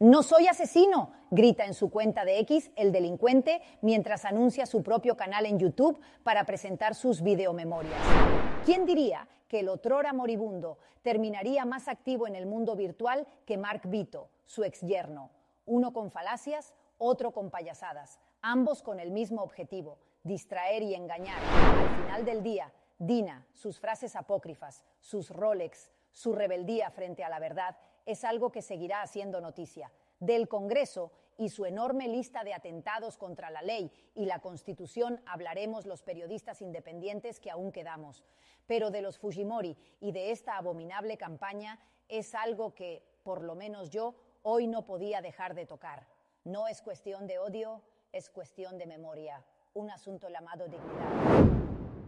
No soy asesino, grita en su cuenta de X el delincuente mientras anuncia su propio canal en YouTube para presentar sus videomemorias. ¿Quién diría que el otrora moribundo terminaría más activo en el mundo virtual que Mark Vito, su ex yerno? Uno con falacias, otro con payasadas, ambos con el mismo objetivo, distraer y engañar. Al final del día, Dina, sus frases apócrifas, sus Rolex, su rebeldía frente a la verdad es algo que seguirá haciendo noticia. Del Congreso y su enorme lista de atentados contra la ley y la Constitución hablaremos los periodistas independientes que aún quedamos. Pero de los Fujimori y de esta abominable campaña es algo que, por lo menos yo, hoy no podía dejar de tocar. No es cuestión de odio, es cuestión de memoria, un asunto llamado dignidad.